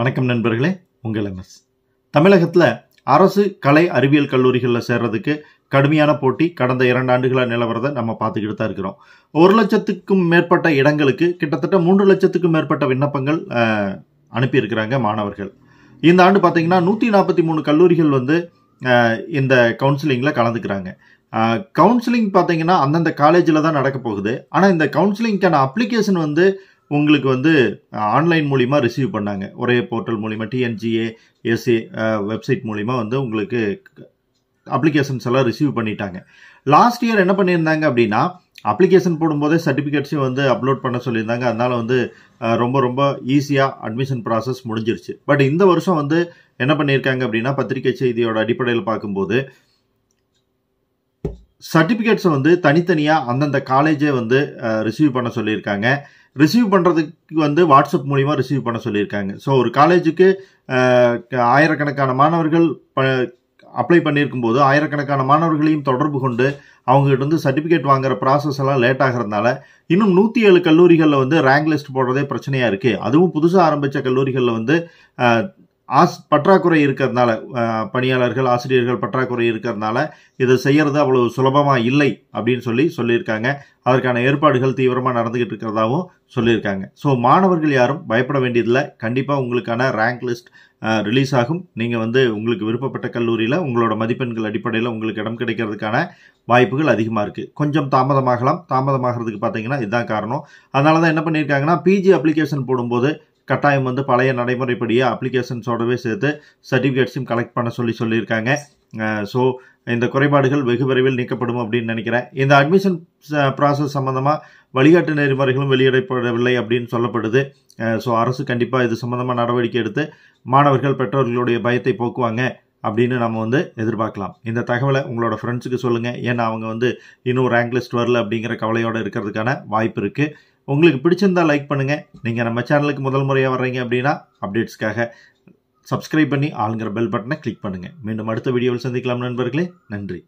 வணக்கம் நண்பர்களே உங்கள் எம்எஸ் தமிழகத்தில் அரசு கலை அறிவியல் கல்லூரிகளில் சேர்றதுக்கு கடுமையான போட்டி கடந்த இரண்டு ஆண்டுகளாக நிலவரதை நம்ம பார்த்துக்கிட்டு தான் இருக்கிறோம் ஒரு லட்சத்துக்கும் மேற்பட்ட இடங்களுக்கு கிட்டத்தட்ட மூன்று லட்சத்துக்கும் மேற்பட்ட விண்ணப்பங்கள் அனுப்பியிருக்கிறாங்க மாணவர்கள் இந்த ஆண்டு பார்த்தீங்கன்னா நூற்றி நாற்பத்தி மூணு கல்லூரிகள் வந்து இந்த கவுன்சிலிங்கில் கலந்துக்கிறாங்க கவுன்சிலிங் பார்த்தீங்கன்னா அந்தந்த காலேஜில் தான் நடக்க போகுது ஆனால் இந்த கவுன்சிலிங்க்கான அப்ளிகேஷன் வந்து உங்களுக்கு வந்து ஆன்லைன் மூலிமா ரிசீவ் பண்ணாங்க ஒரே போர்ட்டல் மூலிமா டிஎன்ஜிஏ ஏசி வெப்சைட் மூலிமா வந்து உங்களுக்கு அப்ளிகேஷன்ஸ் எல்லாம் ரிசீவ் பண்ணிட்டாங்க லாஸ்ட் இயர் என்ன பண்ணியிருந்தாங்க அப்படின்னா அப்ளிகேஷன் போடும்போதே சர்டிஃபிகேட்ஸையும் வந்து அப்லோட் பண்ண சொல்லியிருந்தாங்க அதனால் வந்து ரொம்ப ரொம்ப ஈஸியாக அட்மிஷன் ப்ராசஸ் முடிஞ்சிருச்சு பட் இந்த வருஷம் வந்து என்ன பண்ணியிருக்காங்க அப்படின்னா பத்திரிகை செய்தியோட அடிப்படையில் பார்க்கும்போது சர்டிஃபிகேட்ஸை வந்து தனித்தனியாக அந்தந்த காலேஜே வந்து ரிசீவ் பண்ண சொல்லியிருக்காங்க ரிசீவ் பண்ணுறதுக்கு வந்து வாட்ஸ்அப் மூலிமா ரிசீவ் பண்ண சொல்லியிருக்காங்க ஸோ ஒரு காலேஜுக்கு ஆயிரக்கணக்கான மாணவர்கள் ப அப்ளை பண்ணியிருக்கும் போது ஆயிரக்கணக்கான மாணவர்களையும் தொடர்பு கொண்டு அவங்ககிட்ட வந்து சர்டிஃபிகேட் வாங்குற ப்ராசஸ் எல்லாம் லேட் ஆகிறதுனால இன்னும் நூற்றி ஏழு கல்லூரிகளில் வந்து ரேங்க் லிஸ்ட் போடுறதே பிரச்சனையாக இருக்குது அதுவும் புதுசாக ஆரம்பித்த கல்லூரிகளில் வந்து ஆஸ் பற்றாக்குறை இருக்கிறதுனால பணியாளர்கள் ஆசிரியர்கள் பற்றாக்குறை இருக்கிறதுனால இதை செய்கிறது அவ்வளவு சுலபமாக இல்லை அப்படின்னு சொல்லி சொல்லியிருக்காங்க அதற்கான ஏற்பாடுகள் தீவிரமாக நடந்துக்கிட்டு இருக்கிறதாகவும் சொல்லியிருக்காங்க ஸோ மாணவர்கள் யாரும் பயப்பட வேண்டியதில்லை கண்டிப்பாக உங்களுக்கான ரேங்க் லிஸ்ட் ரிலீஸ் ஆகும் நீங்கள் வந்து உங்களுக்கு விருப்பப்பட்ட கல்லூரியில் உங்களோட மதிப்பெண்கள் அடிப்படையில் உங்களுக்கு இடம் கிடைக்கிறதுக்கான வாய்ப்புகள் அதிகமாக இருக்குது கொஞ்சம் தாமதமாகலாம் தாமதமாகிறதுக்கு பார்த்தீங்கன்னா இதுதான் காரணம் அதனால தான் என்ன பண்ணியிருக்காங்கன்னா பிஜி அப்ளிகேஷன் போடும்போது கட்டாயம் வந்து பழைய நடைமுறைப்படியே அப்ளிகேஷன்ஸோடவே சேர்த்து சர்டிஃபிகேட்ஸையும் கலெக்ட் பண்ண சொல்லி சொல்லியிருக்காங்க ஸோ இந்த குறைபாடுகள் வெகு விரைவில் நீக்கப்படும் அப்படின்னு நினைக்கிறேன் இந்த அட்மிஷன் ப்ராசஸ் சம்மந்தமாக வழிகாட்டு நெறிமுறைகளும் வெளியிடப்படவில்லை அப்படின்னு சொல்லப்படுது ஸோ அரசு கண்டிப்பாக இது சம்மந்தமாக நடவடிக்கை எடுத்து மாணவர்கள் பெற்றோர்களுடைய பயத்தை போக்குவாங்க அப்படின்னு நம்ம வந்து எதிர்பார்க்கலாம் இந்த தகவலை உங்களோட ஃப்ரெண்ட்ஸுக்கு சொல்லுங்கள் ஏன்னா அவங்க வந்து இன்னும் ரேங்க் லிஸ்ட் வரல அப்படிங்கிற கவலையோடு இருக்கிறதுக்கான வாய்ப்பு இருக்குது உங்களுக்கு பிடிச்சிருந்தா லைக் பண்ணுங்கள் நீங்கள் நம்ம சேனலுக்கு முதல் முறையாக வர்றீங்க அப்படின்னா அப்டேட்ஸ்க்காக சப்ஸ்கிரைப் பண்ணி ஆளுங்கிற பெல் பட்டனை கிளிக் பண்ணுங்கள் மீண்டும் அடுத்த வீடியோவில் சந்திக்கலாம் நண்பர்களே நன்றி